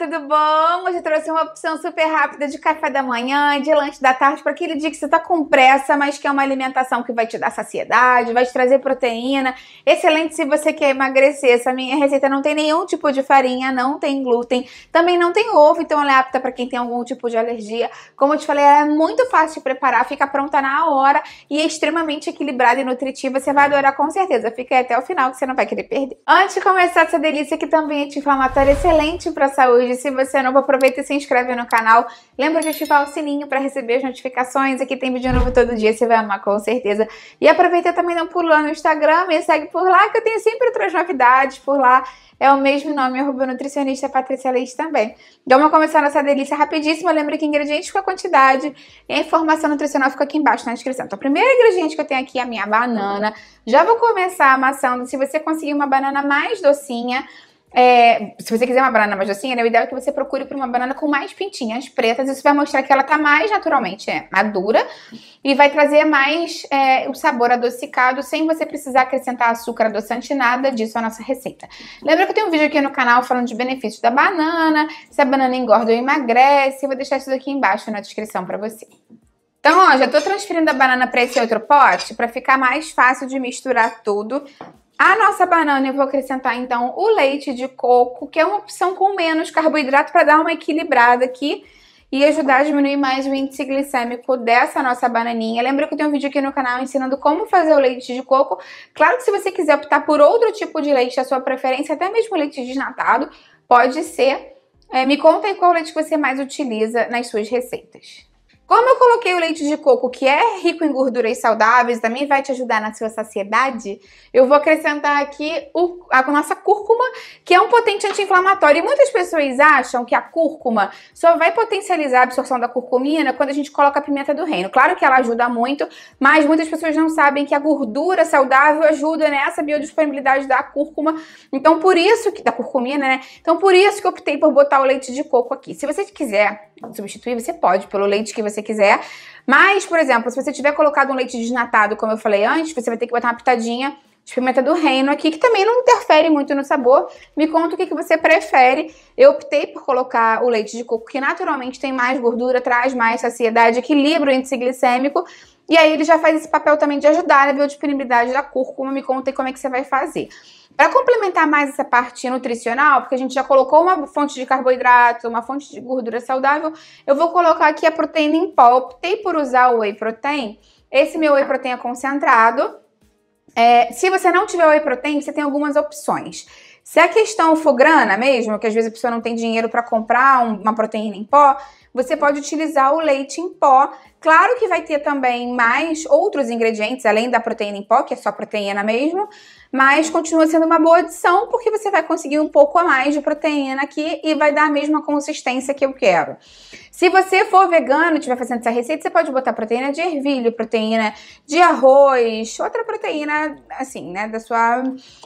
tudo bom? Hoje eu trouxe uma opção super rápida de café da manhã, de lanche da tarde, para aquele dia que você está com pressa, mas que é uma alimentação que vai te dar saciedade, vai te trazer proteína. Excelente se você quer emagrecer. Essa minha receita não tem nenhum tipo de farinha, não tem glúten, também não tem ovo, então ela é apta para quem tem algum tipo de alergia. Como eu te falei, ela é muito fácil de preparar, fica pronta na hora e é extremamente equilibrada e nutritiva. Você vai adorar com certeza. Fica aí até o final que você não vai querer perder. Antes de começar essa delícia que também é anti-inflamatória, excelente para a saúde hoje. Se você é novo, aproveita e se inscreve no canal. Lembra de ativar o sininho para receber as notificações. Aqui tem vídeo novo todo dia, você vai amar com certeza. E aproveita também não pular no Instagram, me segue por lá que eu tenho sempre outras novidades por lá. É o mesmo nome, arroba nutricionista Patrícia Leite também. Então vamos começar nossa delícia rapidíssima. Lembra que ingredientes com a quantidade e a informação nutricional fica aqui embaixo na descrição. Então o primeiro ingrediente que eu tenho aqui é a minha banana. Já vou começar amassando. Se você conseguir uma banana mais docinha, é, se você quiser uma banana mais docinha, né, o ideal é que você procure por uma banana com mais pintinhas pretas. Isso vai mostrar que ela tá mais naturalmente é, madura e vai trazer mais é, o sabor adocicado sem você precisar acrescentar açúcar adoçante nada disso à nossa receita. Lembra que eu tenho um vídeo aqui no canal falando de benefícios da banana, se a banana engorda ou emagrece. vou deixar isso aqui embaixo na descrição para você. Então, ó, já tô transferindo a banana para esse outro pote para ficar mais fácil de misturar tudo a nossa banana eu vou acrescentar então o leite de coco, que é uma opção com menos carboidrato para dar uma equilibrada aqui e ajudar a diminuir mais o índice glicêmico dessa nossa bananinha. Lembra que eu tenho um vídeo aqui no canal ensinando como fazer o leite de coco. Claro que se você quiser optar por outro tipo de leite, a sua preferência, até mesmo leite desnatado, pode ser. É, me conta aí qual leite você mais utiliza nas suas receitas. Como eu coloquei o leite de coco, que é rico em gorduras saudáveis, também vai te ajudar na sua saciedade, eu vou acrescentar aqui o, a nossa cúrcuma, que é um potente anti-inflamatório. E muitas pessoas acham que a cúrcuma só vai potencializar a absorção da curcumina quando a gente coloca a pimenta do reino. Claro que ela ajuda muito, mas muitas pessoas não sabem que a gordura saudável ajuda nessa biodisponibilidade da cúrcuma. Então, por isso que. da curcumina, né? Então, por isso que eu optei por botar o leite de coco aqui. Se você quiser substituir, você pode pelo leite que você quiser. Mas, por exemplo, se você tiver colocado um leite desnatado, como eu falei antes, você vai ter que botar uma pitadinha de pimenta do reino aqui, que também não interfere muito no sabor. Me conta o que, que você prefere. Eu optei por colocar o leite de coco, que naturalmente tem mais gordura, traz mais saciedade, equilibra o índice glicêmico. E aí ele já faz esse papel também de ajudar a biodisponibilidade da cúrcuma. Me conta aí como é que você vai fazer. Para complementar mais essa parte nutricional, porque a gente já colocou uma fonte de carboidrato, uma fonte de gordura saudável, eu vou colocar aqui a proteína em pó. optei por usar o whey protein. Esse meu whey protein é concentrado. É, se você não tiver whey protein, você tem algumas opções. Se a questão for grana mesmo, que às vezes a pessoa não tem dinheiro para comprar uma proteína em pó, você pode utilizar o leite em pó. Claro que vai ter também mais outros ingredientes além da proteína em pó, que é só proteína mesmo, mas continua sendo uma boa adição porque você vai conseguir um pouco a mais de proteína aqui e vai dar a mesma consistência que eu quero. Se você for vegano e estiver fazendo essa receita, você pode botar proteína de ervilho, proteína de arroz, outra proteína assim, né, da sua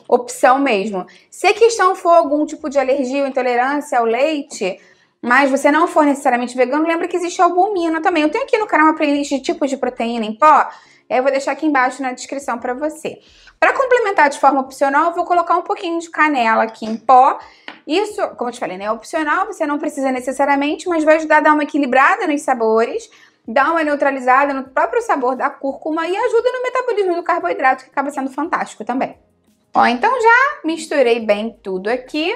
opção mesmo. Se a questão for algum tipo de alergia ou intolerância ao leite, mas você não for necessariamente vegano, lembra que existe albumina também. Eu tenho aqui no canal uma playlist de tipos de proteína em pó. Eu vou deixar aqui embaixo na descrição para você. Para complementar de forma opcional, eu vou colocar um pouquinho de canela aqui em pó. Isso, como eu te falei, né, é opcional, você não precisa necessariamente, mas vai ajudar a dar uma equilibrada nos sabores, dar uma neutralizada no próprio sabor da cúrcuma e ajuda no metabolismo do carboidrato, que acaba sendo fantástico também. Ó, então já misturei bem tudo aqui.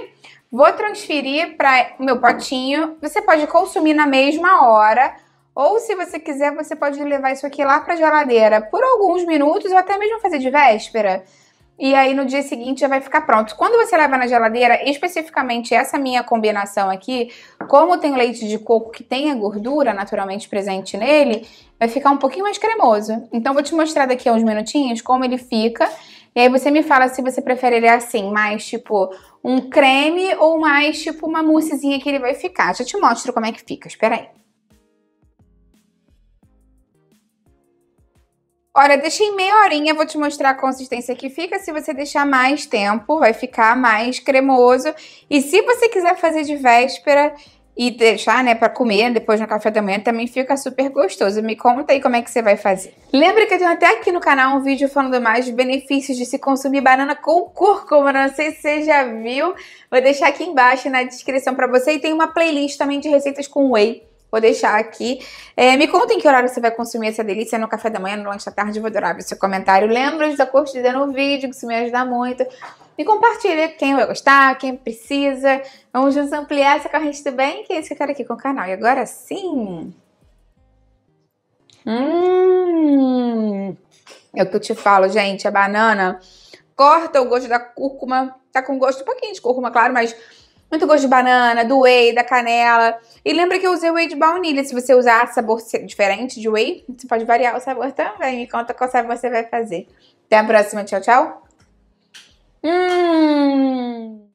Vou transferir para o meu potinho. Você pode consumir na mesma hora, ou se você quiser, você pode levar isso aqui lá para a geladeira por alguns minutos ou até mesmo fazer de véspera. E aí no dia seguinte já vai ficar pronto. Quando você leva na geladeira, especificamente essa minha combinação aqui, como tem leite de coco que tem a gordura naturalmente presente nele, vai ficar um pouquinho mais cremoso. Então vou te mostrar daqui a uns minutinhos como ele fica. E aí você me fala se você prefere ele assim, mais tipo um creme ou mais tipo uma moussezinha que ele vai ficar. Já te mostro como é que fica, espera aí. Olha, deixei meia horinha, vou te mostrar a consistência que fica. Se você deixar mais tempo, vai ficar mais cremoso. E se você quiser fazer de véspera e deixar, né, para comer depois no café da manhã, também fica super gostoso. Me conta aí como é que você vai fazer. Lembra que eu tenho até aqui no canal um vídeo falando mais de benefícios de se consumir banana com cúrcuma. Não sei se você já viu. Vou deixar aqui embaixo na descrição para você. E tem uma playlist também de receitas com whey Vou deixar aqui. É, me contem que horário você vai consumir essa delícia no café da manhã, no lanche da tarde. Vou adorar ver seu comentário. Lembra da curtida no vídeo, que isso me ajuda muito. E compartilha quem vai gostar, quem precisa. Vamos juntos ampliar essa corrente do bem, que é isso que eu quero aqui com o canal. E agora sim... Hum... É o que eu te falo, gente. A banana corta o gosto da cúrcuma. Tá com gosto um pouquinho de cúrcuma, claro, mas muito gosto de banana, do whey, da canela. E lembra que eu usei o whey de baunilha. Se você usar sabor diferente de whey, você pode variar o sabor também. Me conta qual sabor você vai fazer. Até a próxima. Tchau, tchau. Hum.